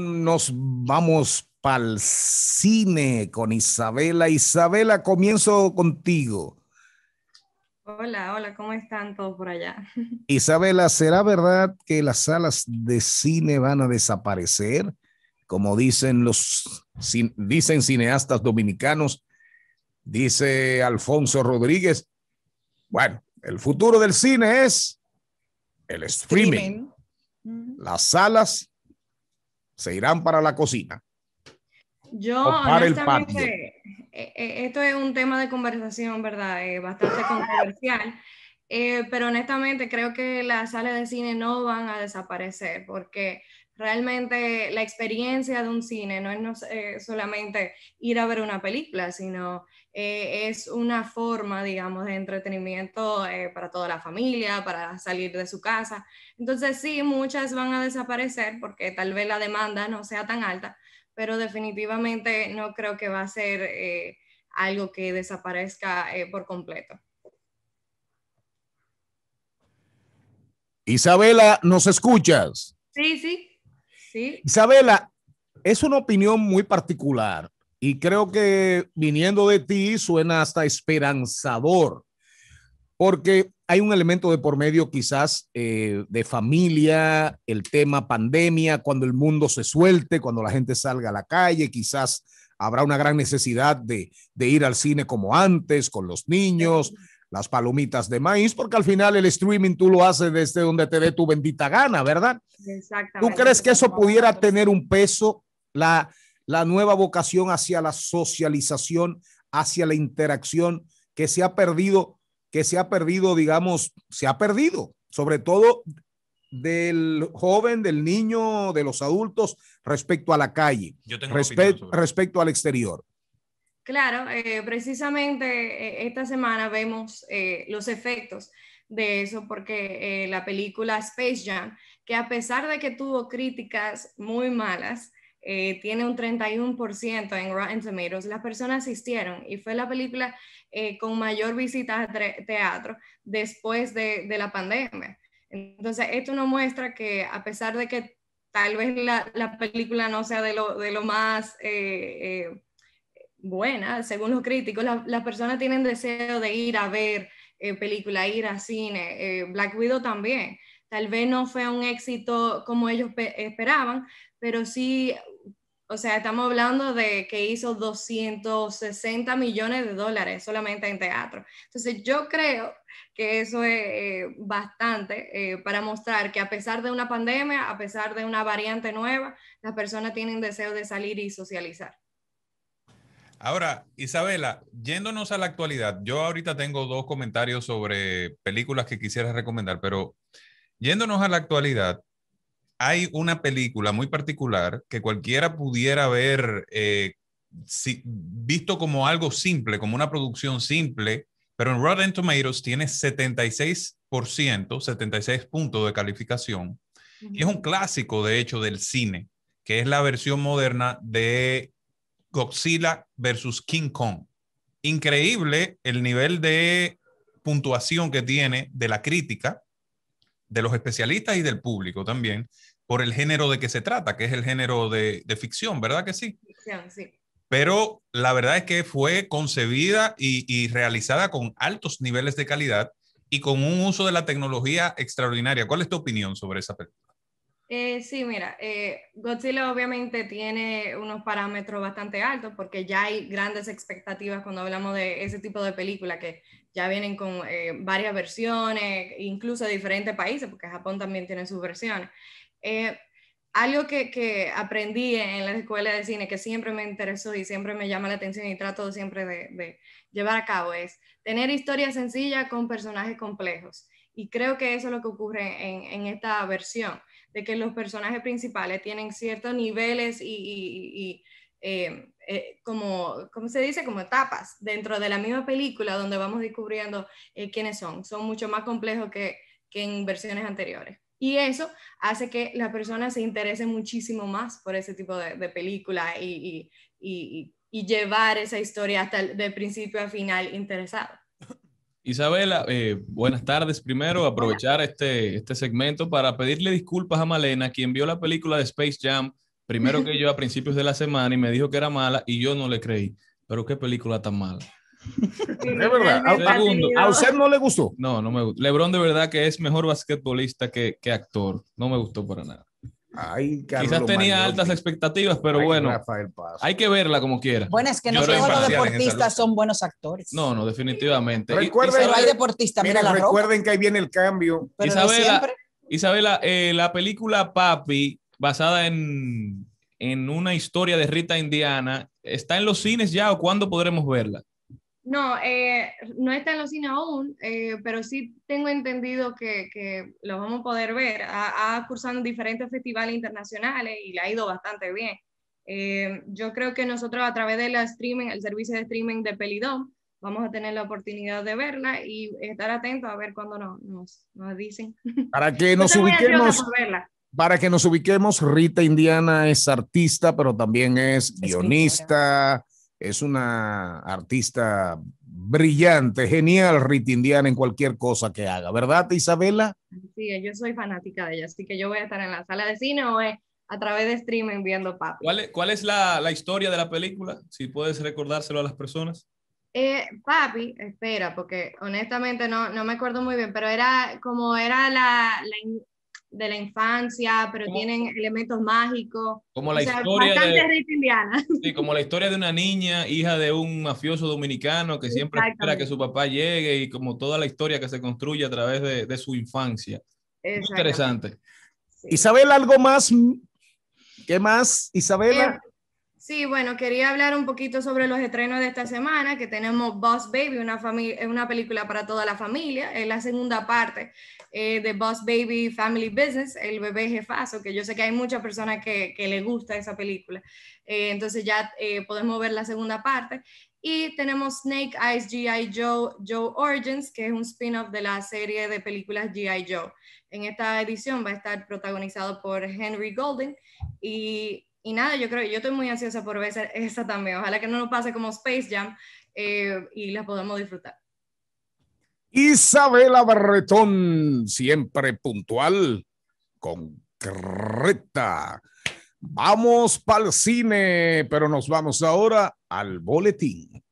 Nos vamos para cine con Isabela. Isabela, comienzo contigo. Hola, hola, ¿cómo están todos por allá? Isabela, ¿será verdad que las salas de cine van a desaparecer? Como dicen los dicen cineastas dominicanos, dice Alfonso Rodríguez. Bueno, el futuro del cine es el streaming. Las salas se irán para la cocina. Yo, honestamente, eh, eh, esto es un tema de conversación, ¿verdad? Eh, bastante controversial. Eh, pero honestamente creo que las salas de cine no van a desaparecer porque realmente la experiencia de un cine no es solamente ir a ver una película, sino eh, es una forma, digamos, de entretenimiento eh, para toda la familia, para salir de su casa. Entonces sí, muchas van a desaparecer porque tal vez la demanda no sea tan alta, pero definitivamente no creo que va a ser algo que desaparezca por completo. Isabela, ¿nos escuchas? Sí, sí, sí. Isabela, es una opinión muy particular y creo que viniendo de ti suena hasta esperanzador, porque hay un elemento de por medio quizás eh, de familia, el tema pandemia, cuando el mundo se suelte, cuando la gente salga a la calle, quizás habrá una gran necesidad de, de ir al cine como antes, con los niños, las palomitas de maíz, porque al final el streaming tú lo haces desde donde te dé tu bendita gana, ¿verdad? Exactamente. ¿Tú crees que eso pudiera tener un peso, la, nueva vocación hacia la socialización, hacia la interacción que se ha perdido, que se ha perdido, digamos, se ha perdido, sobre todo del joven, del niño, de los adultos respecto a la calle, respecto al exterior? Claro, eh, precisamente eh, esta semana vemos eh, los efectos de eso porque la película Space Jam, que a pesar de que tuvo críticas muy malas, tiene un 31% en Rotten Tomatoes, las personas asistieron y fue la película con mayor visita a teatro después de, la pandemia. Entonces, esto nos muestra que a pesar de que tal vez la, película no sea lo, de lo más buena, según los críticos, las personas tienen deseo de ir a ver eh, película, ir a cine, eh, Black Widow también. Tal vez no fue un éxito como ellos esperaban, pero sí, o sea, estamos hablando de que hizo 260 millones de dólares solamente en teatro. Entonces yo creo que eso es eh, bastante para mostrar que a pesar de una pandemia, a pesar de una variante nueva, las personas tienen deseo de salir y socializar. Ahora, Isabela, yéndonos a la actualidad, yo ahorita tengo dos comentarios sobre películas que quisiera recomendar, pero yéndonos a la actualidad, hay una película muy particular que cualquiera pudiera ver eh, visto como algo simple, como una producción simple, pero en Rotten Tomatoes tiene 76%, 76 puntos de calificación. Y es un clásico, de hecho, del cine, que es la versión moderna de Godzilla versus King Kong. Increíble el nivel de puntuación que tiene de la crítica, de los especialistas y del público también, por el género de que se trata, que es el género de, ficción, ¿verdad que sí? Pero la verdad es que fue concebida y, y realizada con altos niveles de calidad y con un uso de la tecnología extraordinaria. ¿Cuál es tu opinión sobre esa película? Eh, sí, mira, eh, Godzilla obviamente tiene unos parámetros bastante altos porque ya hay grandes expectativas cuando hablamos de ese tipo de película que ya vienen con eh, varias versiones, incluso de diferentes países, porque Japón también tiene sus versiones. algo que, aprendí en la escuela de cine que siempre me interesó y siempre me llama la atención y trato siempre de, llevar a cabo es tener historias sencillas con personajes complejos. Y creo que eso es lo que ocurre en esta versión de que los personajes principales tienen ciertos niveles y, eh, eh, como, se dice? Como etapas dentro de la misma película donde vamos descubriendo eh, quiénes son. Son mucho más complejos que, que en versiones anteriores. Y eso hace que la persona se interese muchísimo más por ese tipo de, película y, y, llevar esa historia hasta el, principio al final interesado Isabela, eh, buenas tardes. Primero, aprovechar este, este segmento para pedirle disculpas a Malena, quien vio la película de Space Jam primero que yo a principios de la semana y me dijo que era mala y yo no le creí. Pero qué película tan mala. es verdad. A, usted no le gustó. No, no me gustó. Lebron de verdad que es mejor basquetbolista que actor. No me gustó para nada. Quizás tenía altas expectativas, pero bueno, hay que verla como quiera. Bueno, es que no todos los deportistas son buenos actores. No, no, definitivamente. Recuerden, pero hay deportistas, Recuerden que ahí viene el cambio. Isabela, eh, la película Papi, basada en, en una historia de Rita Indiana, ¿está en los cines ya o cuándo podremos verla? No, eh, no está en los cines aún, eh, pero sí tengo entendido que, lo vamos a poder ver. Ha, cursado diferentes festivales internacionales y le ha ido bastante bien. Eh, yo creo que nosotros a través del streaming, el servicio de streaming de Pelidón, vamos a tener la oportunidad de verla y estar atentos a ver cuándo nos, dicen. Para que nos ubiquemos. Para que nos ubiquemos, Rita Indiana es artista, pero también es guionista, es una artista brillante, genial, ritindiana en cualquier cosa que haga, ¿verdad, Isabela? Sí, yo soy fanática de ella, así que yo voy a estar en la sala de cine o eh, a través de streaming viendo Papi. ¿Cuál es, cuál es la, la, historia de la película? Si puedes recordárselo a las personas. Eh, papi, espera, porque honestamente no, no me acuerdo muy bien, pero era como era la, de la infancia, pero tienen elementos mágicos. Como la historia de, indiana. Sí, como la historia de una niña, hija de un mafioso dominicano que siempre espera que su papá llegue y como toda la historia que se construye a través de, su infancia. interesante. ¿Isabela, Isabel, algo más. ¿Qué más, Isabela? Eh, Sí, bueno, quería hablar un poquito sobre los estrenos de esta semana, que tenemos Boss Baby, una, una película para toda la familia, es la segunda parte eh, de Boss Baby Family Business, el bebé jefazo, que yo sé que hay muchas personas que, le gusta esa película, eh, entonces ya eh, podemos ver la segunda parte. Y tenemos Snake Eyes GI Joe, Joe Origins, que es un spin-off de la serie de películas GI Joe. En esta edición va a estar protagonizado por Henry Golden y y nada, yo creo, yo estoy muy ansiosa por ver esta también. Ojalá que no nos pase como Space Jam eh, y la podamos disfrutar. Isabela Barretón, siempre puntual, concreta. Vamos para el cine, pero nos vamos ahora al boletín.